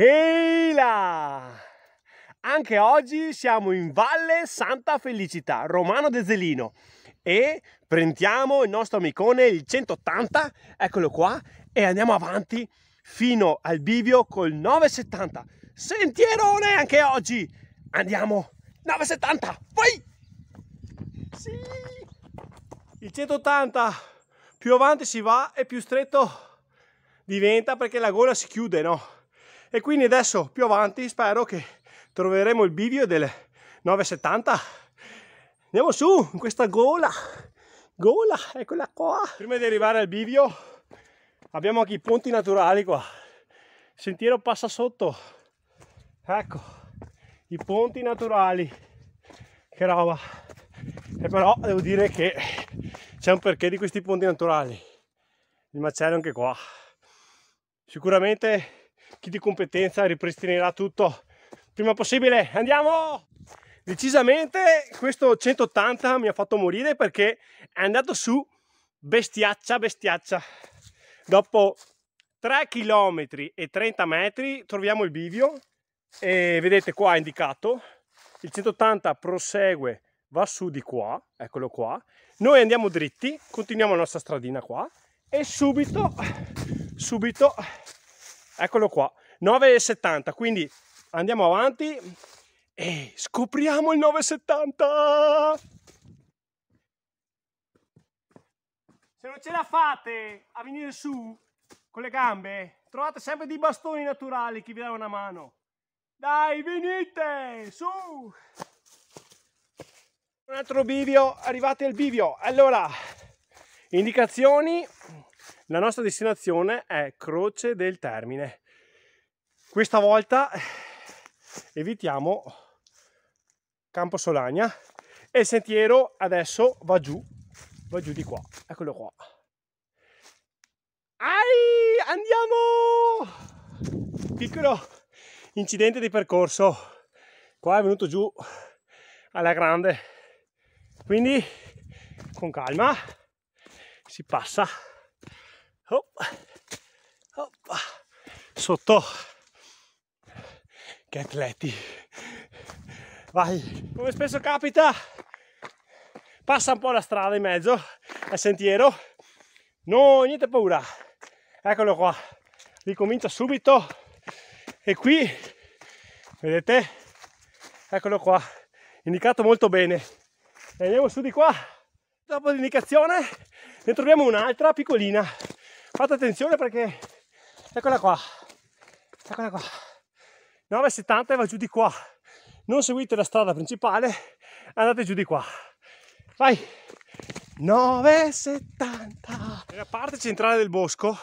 Eila! Anche oggi siamo in Valle Santa Felicità, Romano de Zelino e prendiamo il nostro amicone, il 180, eccolo qua, e andiamo avanti fino al bivio col 970. Sentierone anche oggi! Andiamo! 970, vai! Sì! Il 180, più avanti si va e più stretto diventa perché la gola si chiude, no? e quindi adesso più avanti spero che troveremo il bivio delle 970 andiamo su in questa gola gola eccola qua prima di arrivare al bivio abbiamo anche i ponti naturali qua il sentiero passa sotto ecco i ponti naturali che roba e però devo dire che c'è un perché di questi ponti naturali il macello anche qua sicuramente chi di competenza ripristinerà tutto prima possibile. Andiamo! Decisamente questo 180 mi ha fatto morire perché è andato su bestiaccia, bestiaccia. Dopo 3 km e 30 metri troviamo il bivio e vedete qua è indicato il 180 prosegue va su di qua eccolo qua noi andiamo dritti continuiamo la nostra stradina qua e subito subito Eccolo qua, 9,70, quindi andiamo avanti e scopriamo il 9,70! Se non ce la fate a venire su con le gambe, trovate sempre dei bastoni naturali che vi dà una mano. Dai, venite, su! Un altro bivio, arrivate al bivio. Allora, indicazioni la nostra destinazione è Croce del Termine. Questa volta eh, evitiamo Campo Solagna e il sentiero adesso va giù, va giù di qua, eccolo qua. Ai, andiamo! Piccolo incidente di percorso, qua è venuto giù alla grande, quindi con calma si passa Hop. Hop. Sotto. Che atleti. Vai. Come spesso capita, passa un po' la strada in mezzo al sentiero. No, niente paura. Eccolo qua. Ricomincia subito. E qui, vedete, eccolo qua. Indicato molto bene. E andiamo su di qua. Dopo l'indicazione ne troviamo un'altra piccolina fate attenzione perché eccola qua eccola qua 9,70 e va giù di qua non seguite la strada principale andate giù di qua vai 9,70 nella parte centrale del bosco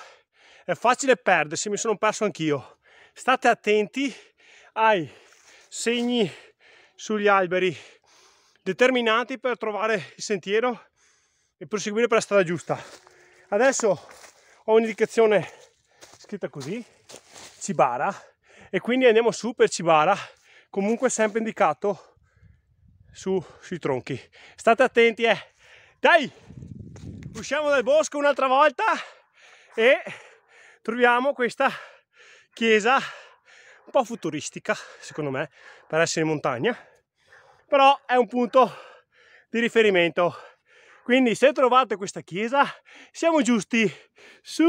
è facile perdersi mi sono perso anch'io state attenti ai segni sugli alberi determinati per trovare il sentiero e proseguire per la strada giusta adesso ho un'indicazione scritta così, Cibara, e quindi andiamo su per Cibara, comunque sempre indicato su, sui tronchi. State attenti, eh! Dai! Usciamo dal bosco un'altra volta e troviamo questa chiesa un po' futuristica, secondo me, per essere in montagna, però è un punto di riferimento quindi se trovate questa chiesa, siamo giusti. Su!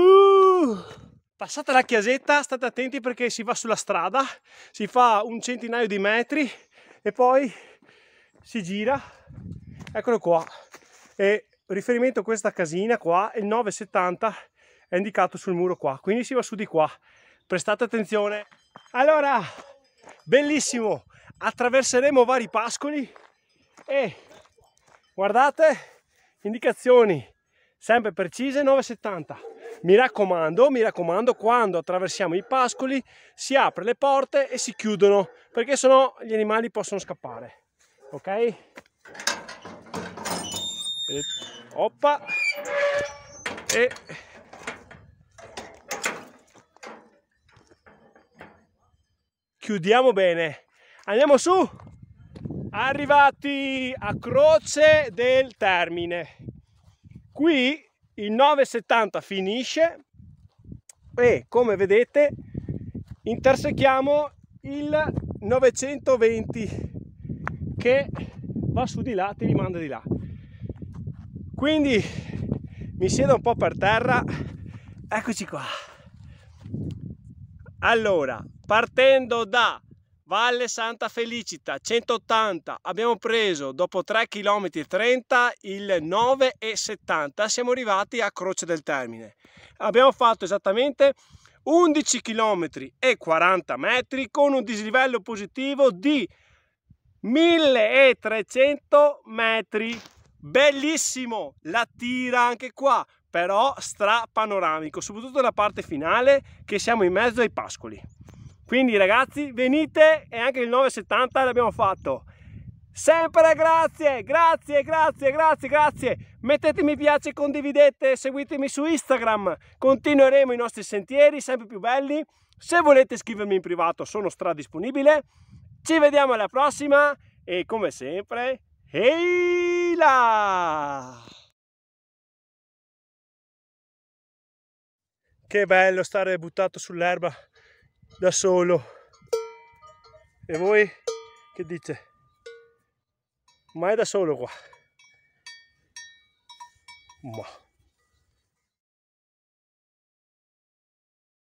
passate la chiesetta, state attenti perché si va sulla strada, si fa un centinaio di metri e poi si gira. Eccolo qua. E riferimento a questa casina qua, il 970 è indicato sul muro qua, quindi si va su di qua. Prestate attenzione. Allora, bellissimo, attraverseremo vari pascoli e guardate indicazioni sempre precise 9,70 mi raccomando mi raccomando quando attraversiamo i pascoli si apre le porte e si chiudono perché sennò gli animali possono scappare ok oppa e chiudiamo bene andiamo su arrivati a Croce del Termine. Qui il 970 finisce e come vedete intersechiamo il 920 che va su di là, ti rimanda di là. Quindi mi siedo un po' per terra, eccoci qua. Allora, partendo da Valle Santa Felicita 180 abbiamo preso dopo 3 km 30 il 9,70 siamo arrivati a Croce del Termine abbiamo fatto esattamente 11 km e 40 metri con un dislivello positivo di 1300 metri bellissimo la tira anche qua però stra panoramico soprattutto la parte finale che siamo in mezzo ai pascoli quindi ragazzi venite e anche il 970 l'abbiamo fatto. Sempre grazie, grazie, grazie, grazie, grazie. Mettete mi piace, condividete, seguitemi su Instagram. Continueremo i nostri sentieri sempre più belli. Se volete scrivermi in privato sono stradisponibile. Ci vediamo alla prossima e come sempre, ehi là! Che bello stare buttato sull'erba da solo. E voi che dite? Mai da solo qua. Ma.